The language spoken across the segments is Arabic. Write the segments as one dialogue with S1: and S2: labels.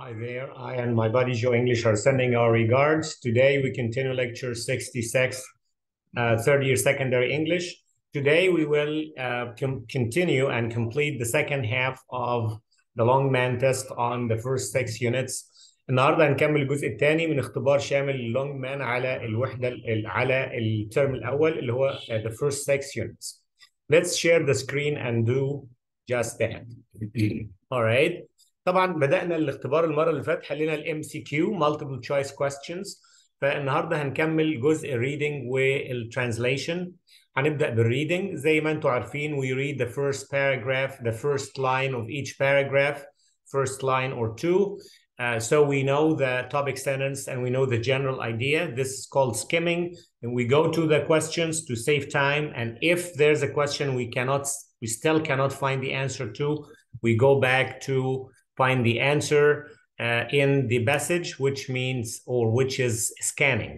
S1: Hi there. I and my buddy Joe English are sending our regards. Today we continue lecture 66, uh, third year secondary English. Today we will uh, continue and complete the second half of the Longman test on the first six units. النهارده هنكمل الجزء الثاني من اختبار شامل للونج مان على الوحده على الترم الاول اللي هو uh, the first six units. Let's share the screen and do just that. All right. طبعا بدانا الاختبار المره اللي فاتت حلينا الام سي كيو مالتيبل تشويس كويستشنز فالنهارده هنكمل جزء الريدنج والترانزليشن هنبدا بالريدنج زي ما انتم عارفين we read the first paragraph the first line of each paragraph first line or two Uh, so we know the topic sentence and we know the general idea. This is called skimming. And we go to the questions to save time. And if there's a question we cannot, we still cannot find the answer to, we go back to find the answer uh, in the message, which means or which is scanning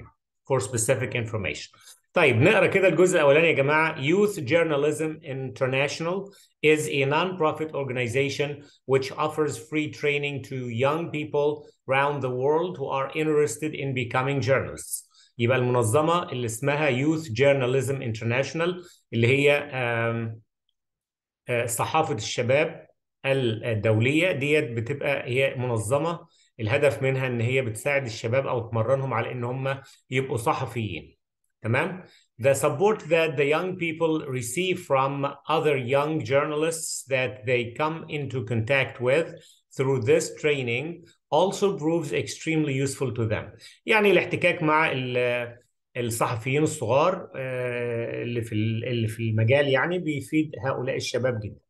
S1: for specific information. طيب نقرا كده الجزء الاولاني يا جماعه Youth Journalism International is a non-profit organization which offers free training to young people around the world who are interested in becoming journalists. يبقى المنظمه اللي اسمها Youth Journalism International اللي هي صحافه الشباب الدوليه ديت بتبقى هي منظمه الهدف منها ان هي بتساعد الشباب او تمرنهم على ان هم يبقوا صحفيين تمام the support that the young people receive from other young journalists that they come into contact with through this training also proves extremely useful to them يعني الاحتكاك مع الصحفيين الصغار آه، اللي في اللي في المجال يعني بيفيد هؤلاء الشباب جدا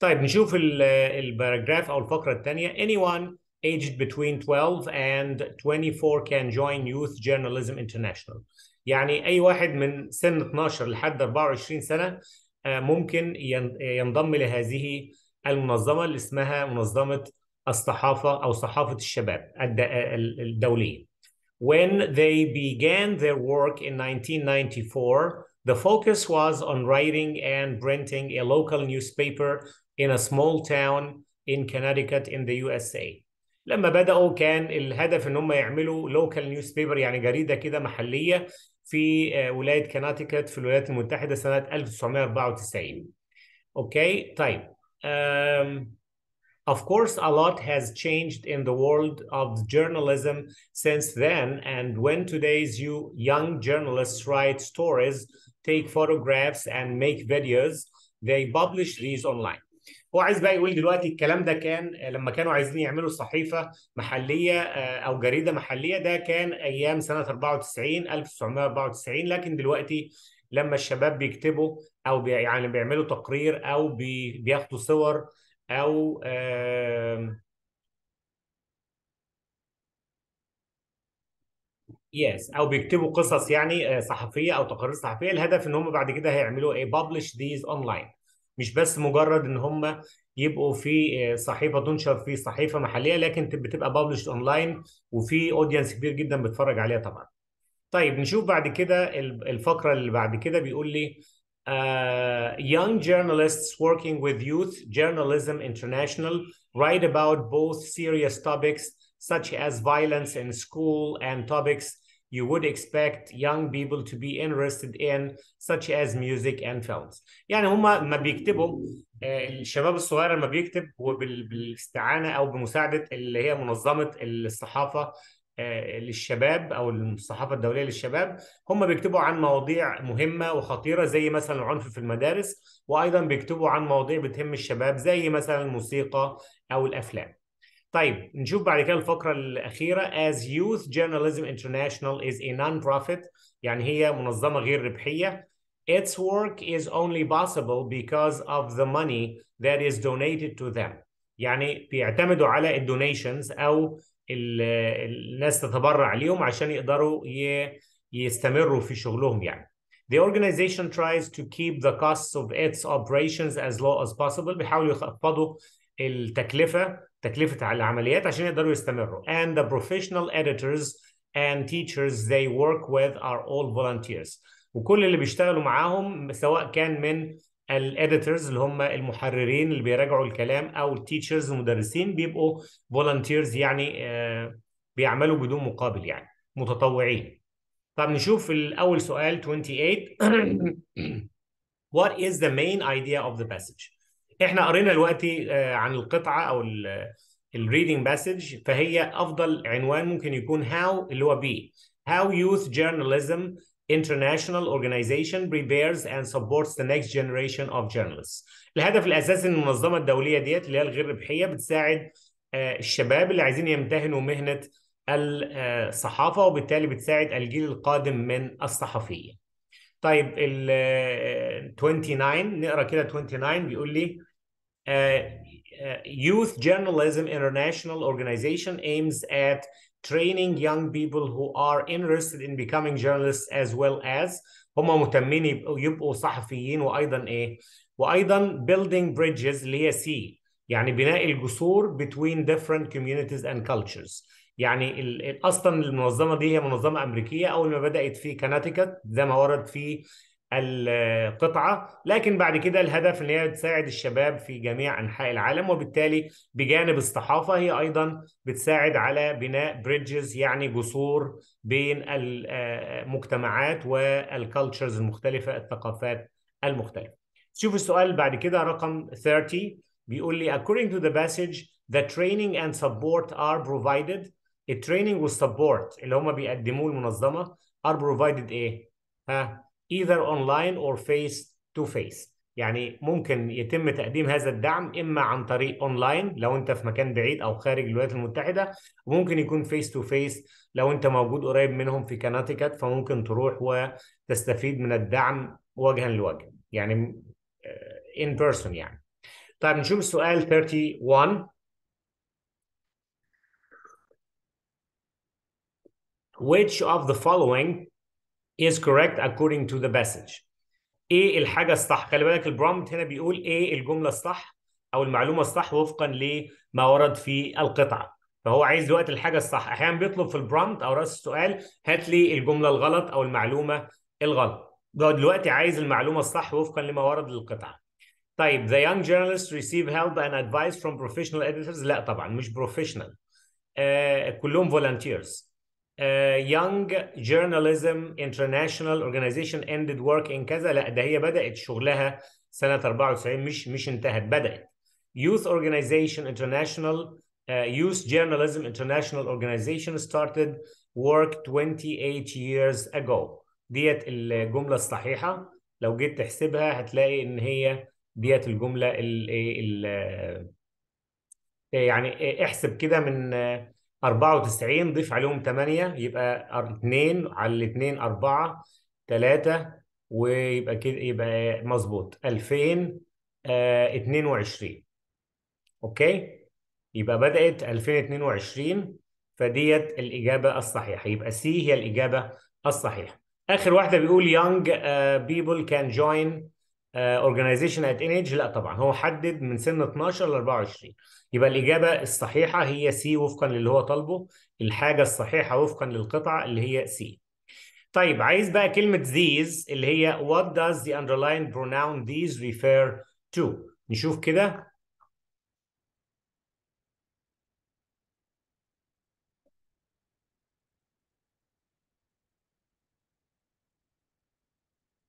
S1: طيب نشوف الباراجراف او الفقره الثانيه anyone aged between 12 and 24 can join Youth Journalism International يعني اي واحد من سن 12 لحد 24 سنه ممكن ينضم لهذه المنظمه اللي اسمها منظمه الصحافه او صحافه الشباب الدوليه When they began their work in 1994, the focus was on writing and printing a local newspaper in a small town in Connecticut in the USA لما بدأوا كان الهدف ان هم يعملوا local newspaper يعني جريدة كده محلية في ولاية كناتيكت في الولايات المتحده سنه 1994 اوكي طيب um, Of course, a lot has changed in the world of journalism since then. And when today's you young journalists write stories, take photographs, and make videos, they publish these online. هو عايز بقى يقول دلوقتي الكلام ده كان آه، لما كانوا عايزين يعملوا صحيفه محليه آه، او جريده محليه ده كان ايام سنه 94 1994 لكن دلوقتي لما الشباب بيكتبوا او بي يعني بيعملوا تقرير او بي بياخدوا صور او يس او بيكتبوا قصص يعني آه، صحفيه او تقارير صحفيه الهدف ان هم بعد كده هيعملوا ايه ببلش ذيز اونلاين مش بس مجرد ان هم يبقوا في آه، صحيفه تنشر في صحيفه محليه لكن بتبقى بابلشد اونلاين وفي اودينس كبير جدا بيتفرج عليها طبعا. طيب نشوف بعد كده الفقره اللي بعد كده بيقول لي Uh, young journalists working with Youth Journalism International write about both serious topics such as violence in school and topics you would expect young people to be interested in such as music and films يعني هما ما بيكتبوا آه، الشباب الصغير لما بيكتب هو بالاستعانة أو بمساعدة اللي هي منظمة الصحافة آه، للشباب او الصحافه الدوليه للشباب هم بيكتبوا عن مواضيع مهمه وخطيره زي مثلا العنف في المدارس وايضا بيكتبوا عن مواضيع بتهم الشباب زي مثلا الموسيقى او الافلام طيب نشوف بعد كده الفقرة الأخيرة As Youth Journalism International is a non-profit يعني هي منظمة غير ربحية Its work is only possible because of the money that is donated to them يعني بيعتمدوا على الدونيشنز أو الناس تتبرع ليهم عشان يقدروا يستمروا في شغلهم يعني The organization tries to keep the costs of its operations as low as possible بيحاولوا يخفضوا التكلفة تكلفه العمليات عشان يقدروا يستمروا and the professional editors and teachers they work with are all volunteers وكل اللي بيشتغلوا معاهم سواء كان من الاديتورز اللي هم المحررين اللي بيراجعوا الكلام او التيتشرز المدرسين بيبقوا فولنتيرز يعني آه، بيعملوا بدون مقابل يعني متطوعين طب نشوف الاول سؤال 28 What is the main idea of the passage احنا قرينا دلوقتي آه، عن القطعه او الريدنج باسج فهي افضل عنوان ممكن يكون هاو اللي هو بي هاو يوث جورناليزم international organization prepares and supports the next generation of journalists. الهدف الاساسي ان المنظمه الدوليه ديت اللي هي الغير ربحيه بتساعد آه، الشباب اللي عايزين يمتهنوا مهنه آه، الصحافه وبالتالي بتساعد الجيل القادم من الصحفيين. طيب ال 29 نقرا كده 29 بيقول لي Uh, uh, Youth Journalism International organization aims at training young people who are interested in becoming journalists as well as هم مهتمين يبقوا صحفيين وايضا ايه وايضا building bridges اللي هي سي يعني بناء الجسور between different communities and cultures يعني ال... اصلا المنظمه دي هي منظمه امريكيه اول ما بدات في كانتيكت زي ما ورد في القطعه لكن بعد كده الهدف ان هي تساعد الشباب في جميع انحاء العالم وبالتالي بجانب الصحافه هي ايضا بتساعد على بناء بريدجز يعني جسور بين المجتمعات آه، والكالتشرز المختلفه الثقافات المختلفه شوف السؤال بعد كده رقم 30 بيقول لي according to the passage the training and support are provided التريننج والسبورت اللي هم بيقدموه المنظمه are provided ايه ها either online or face to face يعني ممكن يتم تقديم هذا الدعم اما عن طريق اونلاين لو انت في مكان بعيد او خارج الولايات المتحده وممكن يكون فيس تو فيس لو انت موجود قريب منهم في كناتيكت فممكن تروح وتستفيد من الدعم وجها لوجه يعني ان آه، بيرسون يعني طيب نشوف السؤال 31 Which of the following is correct according to the passage ايه الحاجه الصح خلي بالك البرومبت هنا بيقول ايه الجمله الصح او المعلومه الصح وفقا لما ورد في القطعه فهو عايز دلوقتي الحاجه الصح احيانا بيطلب في البرومبت او راس السؤال هات لي الجمله الغلط او المعلومه الغلط دلوقتي عايز المعلومه الصح وفقا لما ورد للقطعه طيب the young journalists receive help and advice from professional editors لا طبعا مش professional آه كلهم volunteers آه يونج جورناليزم انترناشونال اورجانيزيشن اندد ورك ان كذا لا ده هي بدات شغلها سنه 94 مش مش انتهت بدات يوث اورجانيزيشن انترناشونال يوث جورناليزم انترناشونال اورجانيزيشن started work 28 years ago ديت الجمله الصحيحه لو جيت تحسبها هتلاقي ان هي ديت الجمله ال إيه، يعني إيه، احسب كده من آه، 94 ضيف عليهم 8 يبقى 2 على 2 4 3 ويبقى كده يبقى مظبوط 2022 آه، اوكي يبقى بدأت 2022 فديت الإجابة الصحيحة يبقى سي هي الإجابة الصحيحة آخر واحدة بيقول young آه، people can join اورجنايزيشن ات ان ايج لا طبعا هو حدد من سن 12 ل 24 يبقى الاجابه الصحيحه هي سي وفقا للي هو طالبه الحاجه الصحيحه وفقا للقطعه اللي هي سي طيب عايز بقى كلمه these اللي هي وات داز ذا اندرلاين برونون ذيز ريفير تو نشوف كده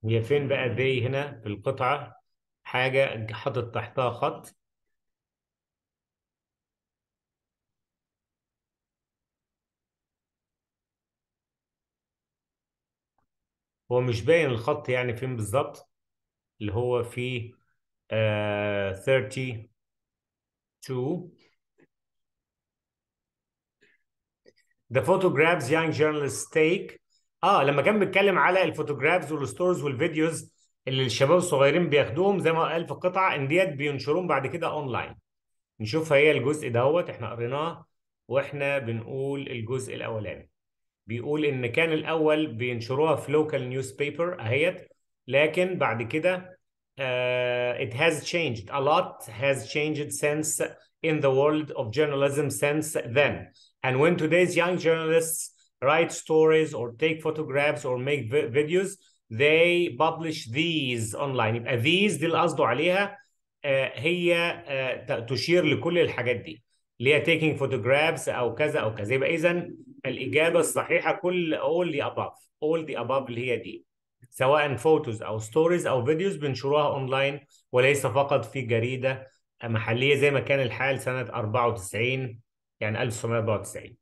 S1: هي فين بقى دي هنا في القطعة حاجة حاطط تحتها خط هو مش باين الخط يعني فين بالظبط اللي هو في آه 32 The photographs young journalists take اه لما كان بيتكلم على الفوتوجرافز والستورز والفيديوز اللي الشباب الصغيرين بياخدوهم زي ما قال في القطعه ان ديت بينشروهم بعد كده اونلاين نشوف هي الجزء دوت احنا قريناه واحنا بنقول الجزء الاولاني بيقول ان كان الاول بينشروها في لوكال نيوز بيبر اهيت لكن بعد كده uh, it has changed a lot has changed since in the world of journalism since then and when today's young journalists write stories or take photographs or make videos they publish these online يبقى these دي اللي قصده عليها آه، هي آه، تشير لكل الحاجات دي اللي هي taking photographs او كذا او كذا يبقى اذا الاجابه الصحيحه كل all the above all the above اللي هي دي سواء فوتوز او ستوريز او فيديوز بنشروها اونلاين وليس فقط في جريده محليه زي ما كان الحال سنه 94 يعني 1994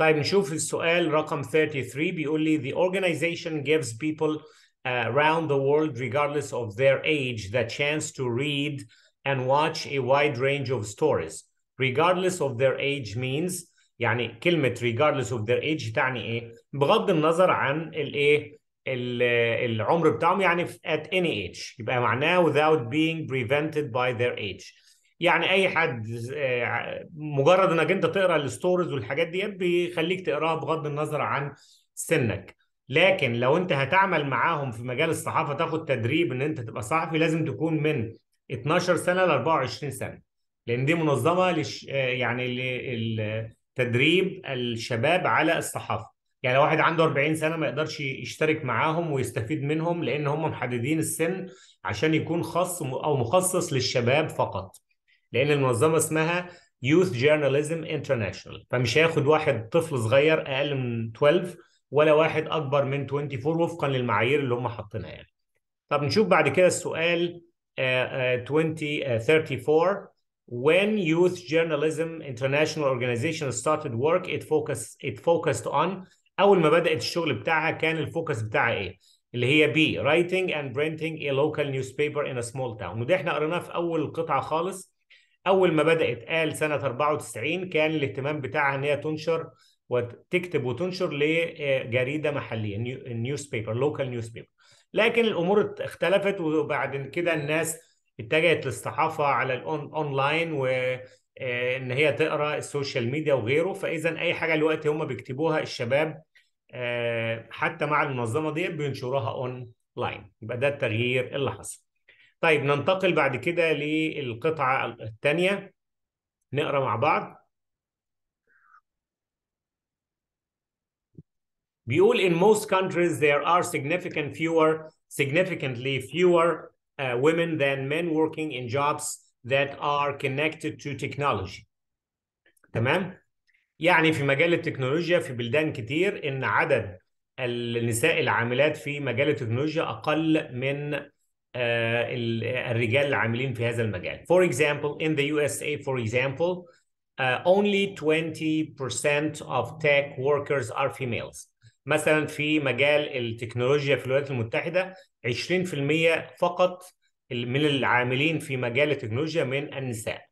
S1: طيب نشوف السؤال رقم 33 بيقول لي the organization gives people uh, around the world regardless of their age the chance to read and watch a wide range of stories regardless of their age means يعني كلمة regardless of their age تعني ايه؟ بغض النظر عن الايه؟ العمر بتاعهم يعني at any age يبقى معناه without being prevented by their age يعني اي حد آه، مجرد انك انت تقرا الستوريز والحاجات ديت بيخليك تقراها بغض النظر عن سنك لكن لو انت هتعمل معاهم في مجال الصحافه تاخد تدريب ان انت تبقى صحفي لازم تكون من 12 سنه ل 24 سنه لان دي منظمه لش يعني لتدريب الشباب على الصحافه يعني لو واحد عنده 40 سنه ما يقدرش يشترك معاهم ويستفيد منهم لان هم محددين السن عشان يكون خاص او مخصص للشباب فقط لان المنظمه اسمها يوث جورناليزم انترناشونال فمش هياخد واحد طفل صغير اقل من 12 ولا واحد اكبر من 24 وفقا للمعايير اللي هم حاطينها يعني طب نشوف بعد كده السؤال 2034 آه، آه، آه، when youth journalism international organization started work it focused it focused on اول ما بدات الشغل بتاعها كان الفوكس بتاعها ايه اللي هي بي writing and printing a local newspaper in a small town وده احنا قريناه في اول قطعه خالص اول ما بدات قال سنه 94 كان الاهتمام بتاعها ان هي تنشر وتكتب وتنشر لجريده محليه نيوز بيبر لوكال نيوز بيبر لكن الامور اختلفت وبعد كده الناس اتجهت للصحافه على الاونلاين وان آه، هي تقرا السوشيال ميديا وغيره فاذا اي حاجه دلوقتي هم بيكتبوها الشباب آه، حتى مع المنظمه دي بينشروها اونلاين يبقى ده التغيير اللي حصل طيب ننتقل بعد كده للقطعة الثانية نقرأ مع بعض بيقول in most countries there are significant fewer significantly fewer uh, women than men working in jobs that are connected to technology تمام يعني في مجال التكنولوجيا في بلدان كتير ان عدد النساء العاملات في مجال التكنولوجيا اقل من آه، الرجال العاملين في هذا المجال. For example, in the USA, for example, uh, only 20% of tech workers are females. مثلا في مجال التكنولوجيا في الولايات المتحدة 20% فقط من العاملين في مجال التكنولوجيا من النساء.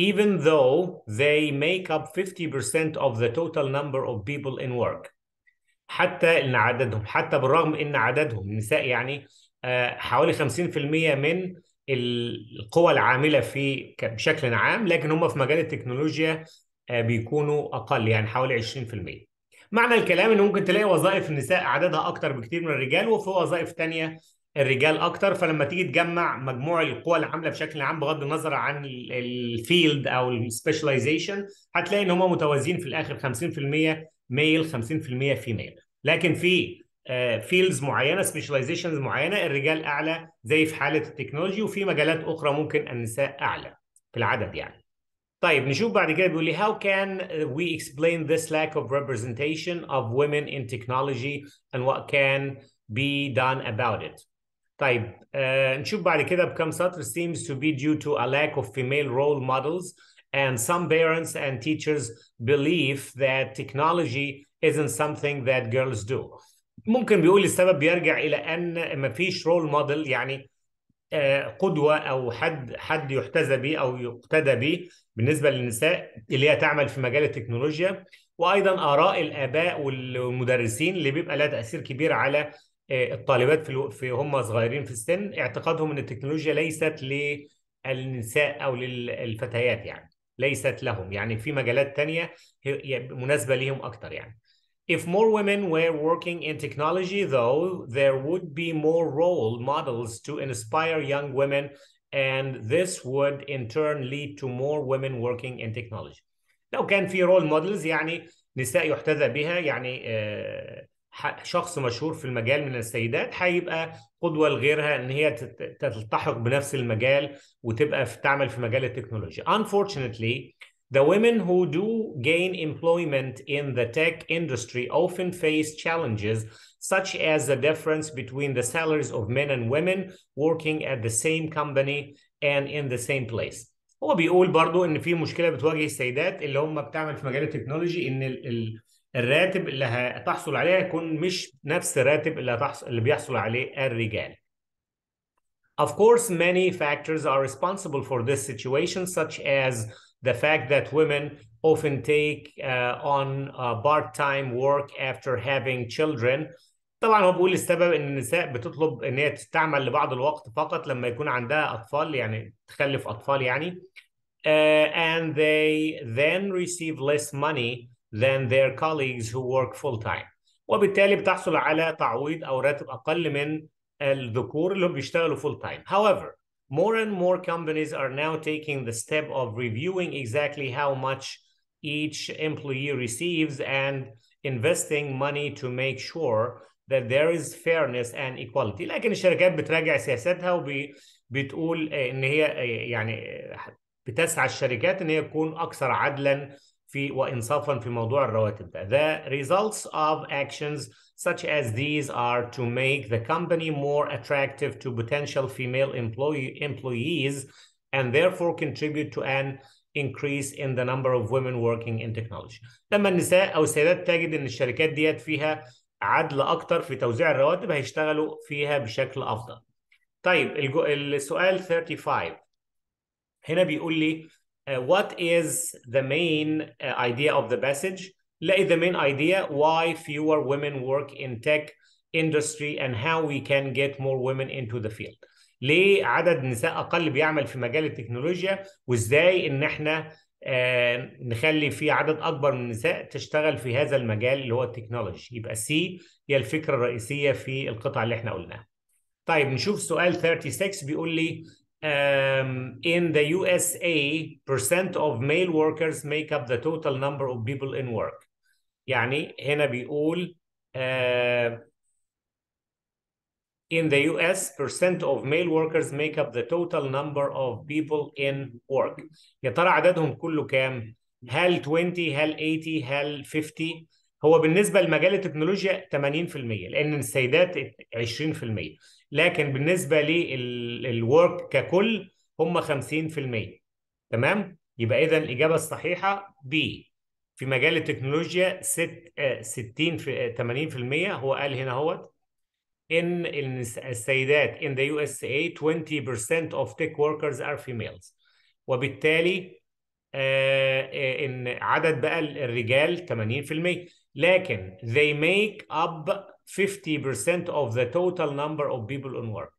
S1: Even though they make up 50% of the total number of people in work. حتى ان عددهم حتى بالرغم ان عددهم النساء يعني آه، حوالي 50% من القوى العامله في بشكل عام لكن هم في مجال التكنولوجيا آه، بيكونوا اقل يعني حوالي 20% معنى الكلام ان ممكن تلاقي وظائف النساء عددها اكتر بكتير من الرجال وفي وظائف تانية الرجال اكتر فلما تيجي تجمع مجموع القوى العامله بشكل عام بغض النظر عن الفيلد او السبيشاليزيشن هتلاقي ان هم متوازيين في الاخر 50% ميل 50% فيميل لكن في فيلدز معينه سبيشاليزيشنز معينه الرجال اعلى زي في حاله التكنولوجي وفي مجالات اخرى ممكن النساء اعلى في العدد يعني طيب نشوف بعد كده بيقول لي how can we explain this lack of representation of women in technology and what can be done about it طيب uh, نشوف بعد كده بكم سطر seems to be due to a lack of female role models and some parents and teachers believe that technology isn't something that girls do ممكن بيقول السبب بيرجع الى ان ما فيش رول موديل يعني آه، قدوه او حد حد يحتذى به او يقتدى به بالنسبه للنساء اللي هي تعمل في مجال التكنولوجيا وايضا اراء الاباء والمدرسين اللي بيبقى لها تاثير كبير على آه، الطالبات في, في هم صغيرين في السن اعتقادهم ان التكنولوجيا ليست للنساء او للفتيات يعني ليست لهم يعني في مجالات تانية مناسبه ليهم اكتر يعني If more women were working in technology, though, there would be more role models to inspire young women, and this would in turn lead to more women working in technology. لو كان في رول مودلز يعني نساء يحتذى بها يعني شخص مشهور في المجال من السيدات هيبقى قدوه لغيرها ان هي تلتحق بنفس المجال وتبقى في تعمل في مجال التكنولوجيا. Unfortunately, the women who do gain employment in the tech industry often face challenges such as the difference between the salaries of men and women working at the same company and in the same place. هو بيقول برضو ان في مشكله بتواجه السيدات اللي هم بتعمل في مجال التكنولوجي ان ال ال الراتب اللي هتحصل عليه يكون مش نفس الراتب اللي هتحصل اللي بيحصل عليه الرجال. Of course, many factors are responsible for this situation, such as the fact that women often take uh, on uh, part-time work after having children طبعا هو بيقول السبب ان النساء بتطلب ان هي تستعمل لبعض الوقت فقط لما يكون عندها اطفال يعني تخلف اطفال يعني uh, and they then receive less money than their colleagues who work full time وبالتالي بتحصل على تعويض او راتب اقل من الذكور اللي هم بيشتغلوا full time however more and more companies are now taking the step of reviewing exactly how much each employee receives and investing money to make sure that there is fairness and equality لكن الشركات بتراجع سياساتها وبتقول ان هي يعني بتسعى الشركات ان هي تكون اكثر عدلا في وإنصافا في موضوع الرواتب The results of actions such as these are to make the company more attractive to potential female employee, employees and therefore contribute to an increase in the number of women working in technology. لما النساء أو السيدات تجد إن الشركات ديت فيها عدل أكتر في توزيع الرواتب هيشتغلوا فيها بشكل أفضل. طيب السؤال 35 هنا بيقول لي Uh, what is the main uh, idea of the passage لقي the main idea why fewer women work in tech industry and how we can get more women into the field ليه عدد نساء اقل بيعمل في مجال التكنولوجيا وازاي ان احنا آه نخلي في عدد اكبر من النساء تشتغل في هذا المجال اللي هو التكنولوجي يبقى سي هي الفكره الرئيسيه في القطع اللي احنا قلناها طيب نشوف سؤال 36 بيقول لي um, in the USA, percent of male workers make up the total number of people in work. يعني هنا بيقول uh, in the US, percent of male workers make up the total number of people in work. يا ترى عددهم كله كام؟ هل 20 هل 80 هل 50 هو بالنسبه لمجال التكنولوجيا 80% لان السيدات 20% لكن بالنسبه للورك ككل هم 50% تمام يبقى اذا الاجابه الصحيحه بي في مجال التكنولوجيا ست 60 آه، في 80% آه، هو قال هنا اهوت ان السيدات in the USA 20% of tech workers are females وبالتالي آه، ان عدد بقى الرجال 80% لكن they make up 50% of the total number of people on work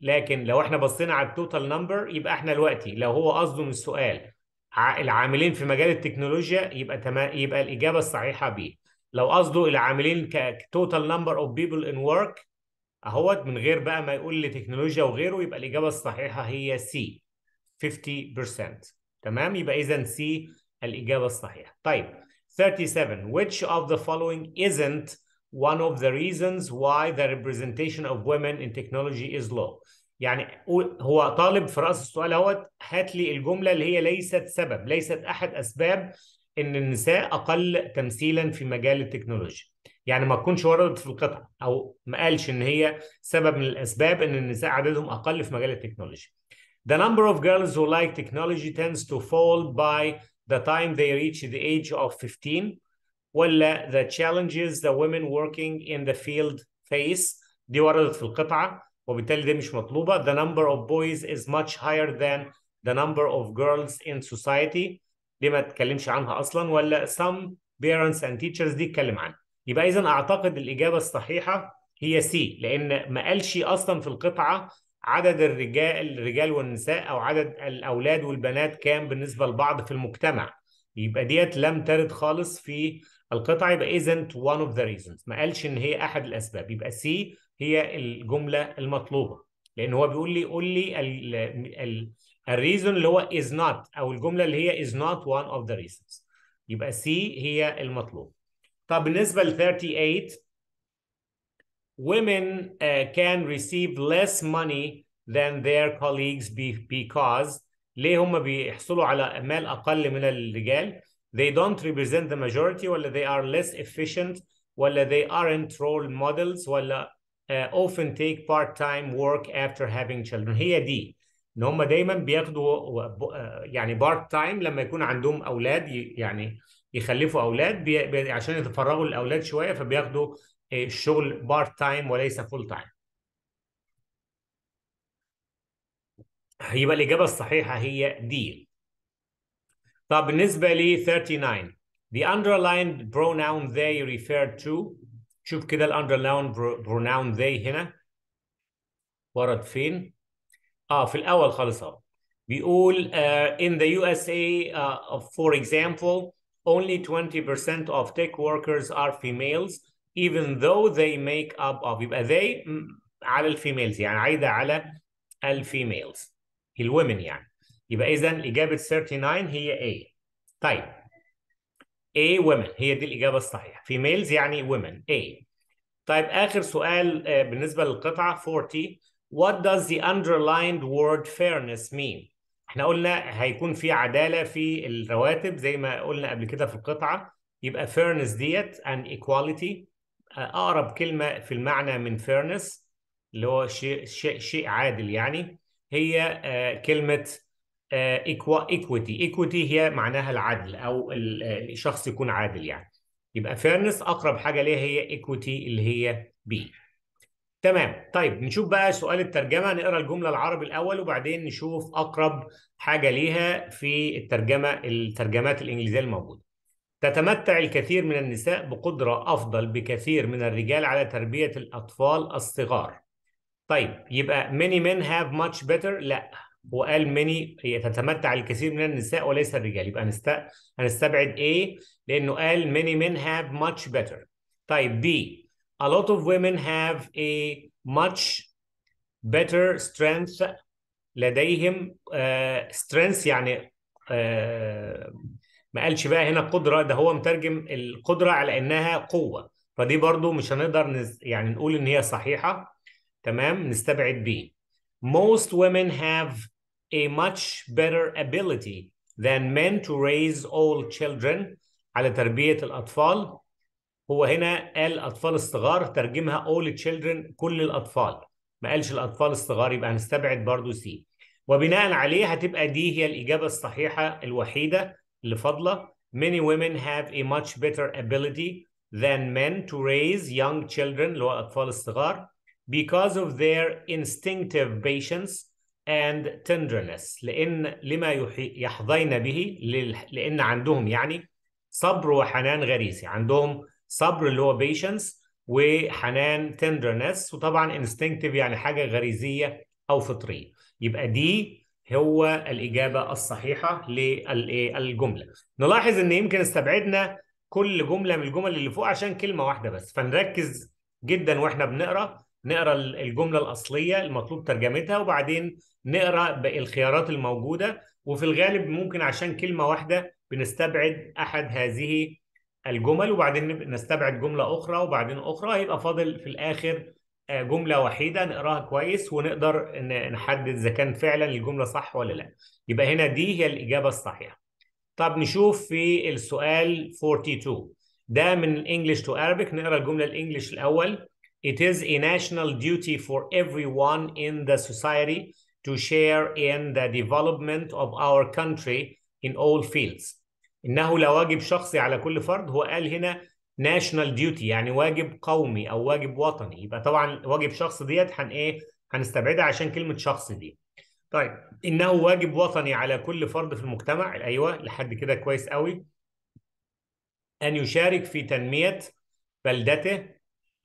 S1: لكن لو احنا بصينا على التوتال نمبر يبقى احنا دلوقتي لو هو قصده من السؤال العاملين في مجال التكنولوجيا يبقى تمام يبقى الاجابه الصحيحه بيه لو قصده العاملين كتوتال نمبر اوف بيبل ان ورك اهوت من غير بقى ما يقول لي تكنولوجيا وغيره يبقى الاجابه الصحيحه هي سي 50% تمام يبقى اذا سي الاجابه الصحيحه طيب 37 which of the following isn't one of the reasons why the representation of women in technology is low يعني هو طالب في راس السؤال اهوت هات لي الجمله اللي هي ليست سبب ليست احد اسباب ان النساء اقل تمثيلا في مجال التكنولوجيا يعني ما تكونش وردت في القطعه او ما قالش ان هي سبب من الاسباب ان النساء عددهم اقل في مجال التكنولوجيا The number of girls who like technology tends to fall by the time they reach the age of 15 ولا the challenges the women working in the field face دي وردت في القطعة وبالتالي دي مش مطلوبة the number of boys is much higher than the number of girls in society دي ما تكلمش عنها أصلا ولا some parents and teachers دي اتكلم عنها يبقى إذا أعتقد الإجابة الصحيحة هي سي لأن ما قالش أصلا في القطعة عدد الرجال الرجال والنساء أو عدد الأولاد والبنات كام بالنسبة لبعض في المجتمع يبقى ديت لم ترد خالص في القطع يبقى isn't one of the reasons ما قالش ان هي احد الاسباب يبقى سي هي الجمله المطلوبه لان هو بيقول لي قول لي الريزون اللي هو is not او الجمله اللي هي is not one of the reasons يبقى سي هي المطلوب طب بالنسبه ل 38 women uh, can receive less money than their colleagues because ليه هم بيحصلوا على مال اقل من الرجال they don't represent the majority ولا they are less efficient ولا they aren't role models ولا uh, often take part-time work after having children هي دي ان هم دايما بياخدوا آه، يعني بارت تايم لما يكون عندهم اولاد يعني يخلفوا اولاد عشان يتفرغوا للاولاد شويه فبياخدوا آه، الشغل بارت تايم وليس فول تايم يبقى الاجابه الصحيحه هي دي فبالنسبة لي 39 the underlined pronoun they referred to شوف كده underlined pronoun they هنا ورد فين اه في الاول خالص اهو بيقول uh, in the USA uh, for example only 20% of tech workers are females even though they make up of يبقى they على الفيميلز يعني عايده على الفيميلز الومن يعني يبقى اذا اجابه 39 هي A طيب A women هي دي الاجابه الصحيحه females يعني women A طيب اخر سؤال آه، بالنسبه للقطعه 40 what does the underlined word fairness mean احنا قلنا هيكون في عداله في الرواتب زي ما قلنا قبل كده في القطعه يبقى fairness ديت and equality آه، اقرب كلمه في المعنى من fairness اللي هو شيء شيء, شيء عادل يعني هي آه، كلمه ايكويتي آه، ايكويتي هي معناها العدل او الشخص آه، يكون عادل يعني يبقى فيرنس اقرب حاجه ليها هي ايكويتي اللي هي بي تمام طيب نشوف بقى سؤال الترجمه نقرا الجمله العربي الاول وبعدين نشوف اقرب حاجه ليها في الترجمه الترجمات الانجليزيه الموجوده تتمتع الكثير من النساء بقدره افضل بكثير من الرجال على تربيه الاطفال الصغار طيب يبقى many men have much better لا وقال هي تتمتع الكثير من النساء وليس الرجال يبقى نست... هنستبعد A لأنه قال many men have much better طيب B a lot of women have a much better strength لديهم uh, strength يعني uh, ما قالش بقى هنا قدرة ده هو مترجم القدرة على إنها قوة فدي برضو مش هنقدر نز... يعني نقول إن هي صحيحة تمام نستبعد B most women have a much better ability than men to raise all children على تربية الأطفال هو هنا قال أطفال الصغار ترجمها all children كل الأطفال ما قالش الأطفال الصغار يبقى هنستبعد برضو سي وبناء عليه هتبقى دي هي الإجابة الصحيحة الوحيدة اللي فاضلة many women have a much better ability than men to raise young children اللي هو الأطفال الصغار because of their instinctive patience and tenderness لأن لما يحظين به لأن عندهم يعني صبر وحنان غريزي عندهم صبر اللي هو patience وحنان tenderness وطبعا instinctive يعني حاجة غريزية أو فطرية يبقى دي هو الإجابة الصحيحة للجملة نلاحظ أن يمكن استبعدنا كل جملة من الجمل اللي فوق عشان كلمة واحدة بس فنركز جدا واحنا بنقرا نقرا الجمله الاصليه المطلوب ترجمتها وبعدين نقرا الخيارات الموجوده وفي الغالب ممكن عشان كلمه واحده بنستبعد احد هذه الجمل وبعدين نستبعد جمله اخرى وبعدين اخرى هيبقى فاضل في الاخر آه، جمله وحيده نقراها كويس ونقدر نحدد اذا كان فعلا الجمله صح ولا لا يبقى هنا دي هي الاجابه الصحيحه طب نشوف في السؤال 42 ده من الانجليش تو ارابيك نقرا الجمله الانجليش الاول It is a national duty for everyone in the society to share in the development of our country in all fields. إنه لواجب شخصي على كل فرد هو قال هنا national duty يعني واجب قومي أو واجب وطني يبقى طبعا واجب شخص ديت هن إيه هنستبعدها عشان كلمة شخص دي. طيب إنه واجب وطني على كل فرد في المجتمع أيوه لحد كده كويس قوي أن يشارك في تنمية بلدته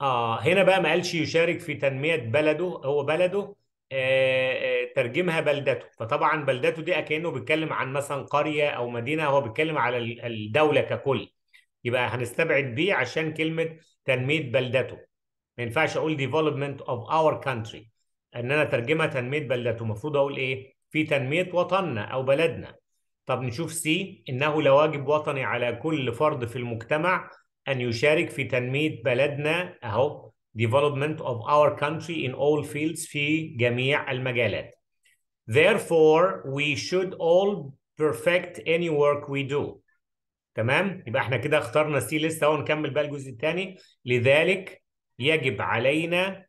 S1: اه هنا بقى ما قالش يشارك في تنميه بلده هو بلده آه آه ترجمها بلدته فطبعا بلدته دي كانه بيتكلم عن مثلا قريه او مدينه هو بيتكلم على الدوله ككل يبقى هنستبعد بي عشان كلمه تنميه بلدته ما ينفعش اقول ديفلوبمنت اوف اور كانتري ان انا ترجمها تنميه بلدته المفروض اقول ايه في تنميه وطننا او بلدنا طب نشوف سي انه لواجب وطني على كل فرد في المجتمع أن يشارك في تنمية بلدنا أهو development of our country in all fields في جميع المجالات. Therefore, we should all perfect any work we do. تمام؟ يبقى احنا كده اخترنا سي لسه اهو نكمل بقى الجزء الثاني. لذلك يجب علينا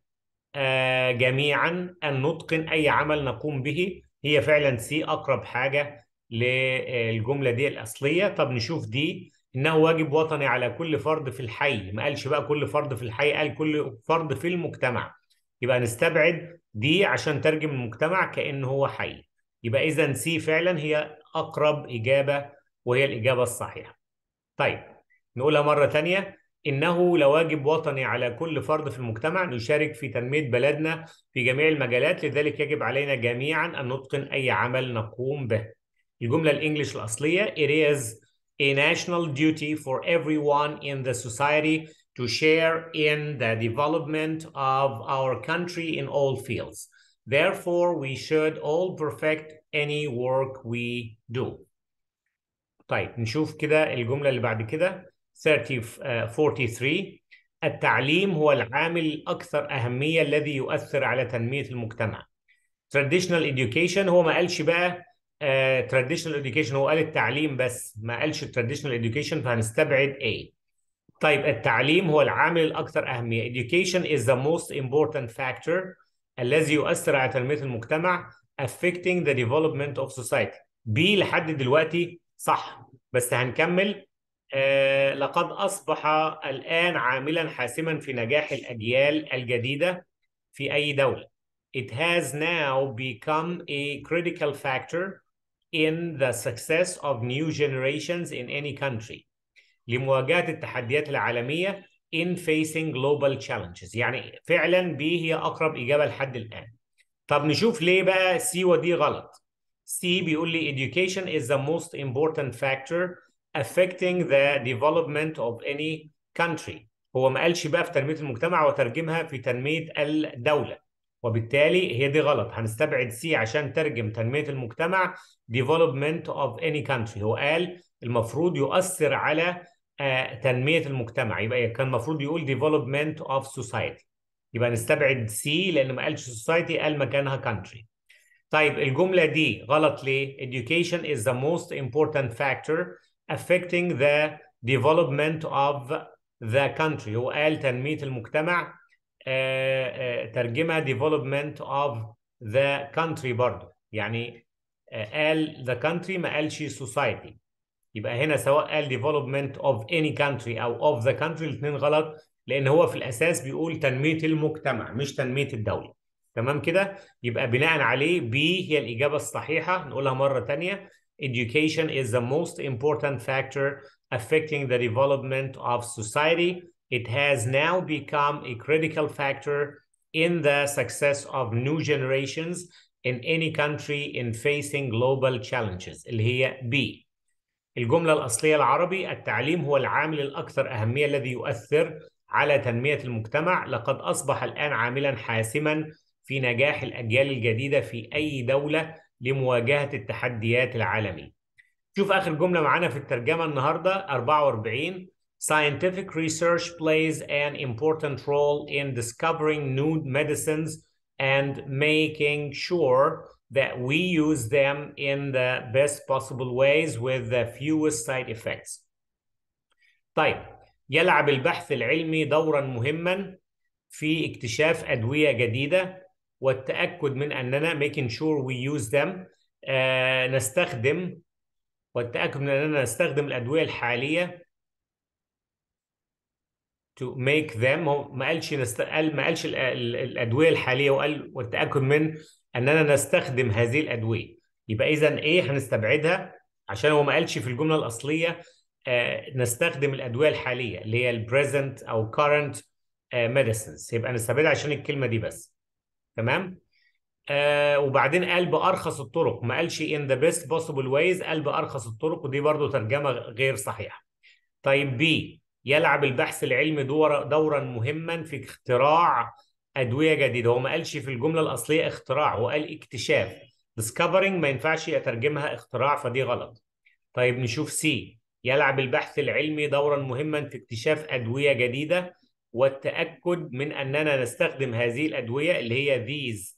S1: آه جميعا أن نتقن أي عمل نقوم به. هي فعلا سي أقرب حاجة للجملة دي الأصلية. طب نشوف دي انه واجب وطني على كل فرد في الحي ما قالش بقى كل فرد في الحي قال كل فرد في المجتمع يبقى نستبعد دي عشان ترجم المجتمع كأنه هو حي يبقى اذا سي فعلا هي اقرب اجابه وهي الاجابه الصحيحه طيب نقولها مره ثانيه انه لواجب وطني على كل فرد في المجتمع نشارك في تنميه بلدنا في جميع المجالات لذلك يجب علينا جميعا ان نتقن اي عمل نقوم به الجمله الانجليش الاصليه it is a national duty for everyone in the society to share in the development of our country in all fields. Therefore, we should all perfect any work we do. طيب نشوف كده الجملة اللي بعد كده 30 43 التعليم هو العامل الأكثر أهمية الذي يؤثر على تنمية المجتمع. Traditional education هو ما قالش بقى تراديشنال آه، اديوكيشن هو قال التعليم بس ما قالش تراديشنال اديوكيشن فهنستبعد ايه طيب التعليم هو العامل الاكثر اهميه education is the most important factor الذي يؤثر على تنميه المجتمع affecting the development of society بي لحد دلوقتي صح بس هنكمل آه لقد اصبح الان عاملا حاسما في نجاح الاجيال الجديده في اي دوله it has now become a critical factor in the success of new generations in any country لمواجهة التحديات العالمية in facing global challenges يعني فعلا بي هي أقرب إجابة لحد الآن طب نشوف ليه بقى سي ودي غلط سي بيقول لي education is the most important factor affecting the development of any country هو ما قالش بقى في تنمية المجتمع وترجمها في تنمية الدولة وبالتالي هي دي غلط هنستبعد سي عشان ترجم تنميه المجتمع development of any country هو قال المفروض يؤثر على آه، تنميه المجتمع يبقى كان المفروض يقول development of society يبقى نستبعد سي لان ما قالش society قال مكانها country طيب الجمله دي غلط ليه education is the most important factor affecting the development of the country هو قال تنميه المجتمع آه، آه، ترجمها development of the country برضه يعني آه، قال the country ما قالش society يبقى هنا سواء قال development of any country او of the country الاثنين غلط لان هو في الاساس بيقول تنميه المجتمع مش تنميه الدوله تمام كده يبقى بناء عليه B هي الاجابه الصحيحه نقولها مره ثانيه education is the most important factor affecting the development of society it has now become a critical factor in the success of new generations in any country in facing global challenges اللي هي B الجملة الأصلية العربي التعليم هو العامل الأكثر أهمية الذي يؤثر على تنمية المجتمع لقد أصبح الآن عاملا حاسما في نجاح الأجيال الجديدة في أي دولة لمواجهة التحديات العالمية شوف آخر جملة معانا في الترجمة النهاردة 44 scientific research plays an important role in discovering new medicines and making sure that we use them in the best possible ways with the fewest side effects. طيب يلعب البحث العلمي دورا مهما في اكتشاف ادويه جديده والتاكد من اننا making sure we use them آه نستخدم والتاكد من اننا نستخدم الادويه الحاليه to make them هو ما قالش نست... قال ما قالش الادويه الحاليه وقال والتاكد من اننا نستخدم هذه الادويه يبقى اذا ايه هنستبعدها عشان هو ما قالش في الجمله الاصليه آه نستخدم الادويه الحاليه اللي هي البريزنت او current ميديسنز آه، يبقى نستبعدها عشان الكلمه دي بس تمام آه وبعدين قال بارخص الطرق ما قالش in the best possible ways قال بارخص الطرق ودي برضو ترجمه غير صحيحه طيب بي يلعب البحث العلمي دور دورا مهما في اختراع ادويه جديده هو ما قالش في الجمله الاصليه اختراع هو قال اكتشاف ديسكفرنج ما ينفعش اترجمها اختراع فدي غلط طيب نشوف سي يلعب البحث العلمي دورا مهما في اكتشاف ادويه جديده والتاكد من اننا نستخدم هذه الادويه اللي هي these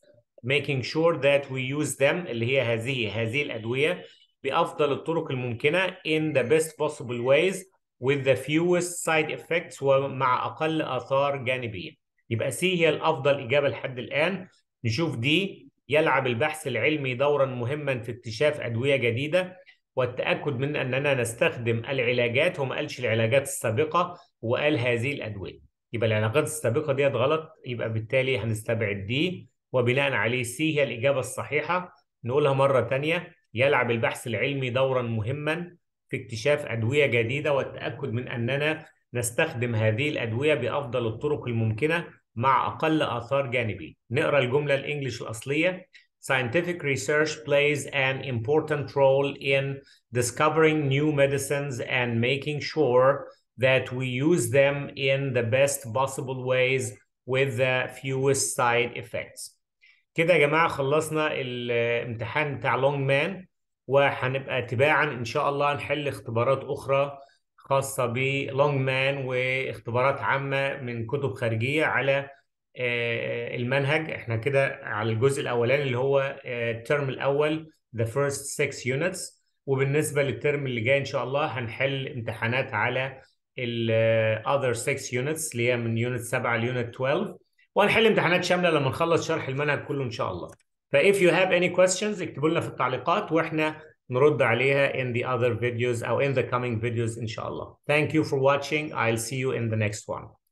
S1: making sure that we use them اللي هي هذه هذه الادويه بافضل الطرق الممكنه in the best possible ways with the fewest side effects ومع اقل اثار جانبيه يبقى سي هي الافضل اجابه لحد الان نشوف دي يلعب البحث العلمي دورا مهما في اكتشاف ادويه جديده والتاكد من اننا نستخدم العلاجات وما قالش العلاجات السابقه وقال هذه الادويه يبقى العلاجات السابقه ديت غلط يبقى بالتالي هنستبعد دي وبناء عليه سي هي الاجابه الصحيحه نقولها مره ثانيه يلعب البحث العلمي دورا مهما في اكتشاف ادويه جديده والتاكد من اننا نستخدم هذه الادويه بافضل الطرق الممكنه مع اقل اثار جانبيه نقرا الجمله الانجليش الاصليه Scientific research plays an important role in discovering new medicines and making sure that we use them in the best possible ways with the fewest side effects. كده يا جماعه خلصنا الامتحان بتاع لونج مان وهنبقى تباعا ان شاء الله نحل اختبارات اخرى خاصه بلونج مان واختبارات عامه من كتب خارجيه على آه، المنهج احنا كده على الجزء الاولاني اللي هو الترم آه، الاول the first six units وبالنسبه للترم اللي جاي ان شاء الله هنحل امتحانات على ال آه، other six units اللي هي من يونت 7 ليونت 12 وهنحل امتحانات شامله لما نخلص شرح المنهج كله ان شاء الله فاف يو هاف اني questions اكتبوا لنا في التعليقات واحنا نرد عليها in the other videos او in the coming videos ان شاء الله. Thank you for watching. I'll see you in the next one.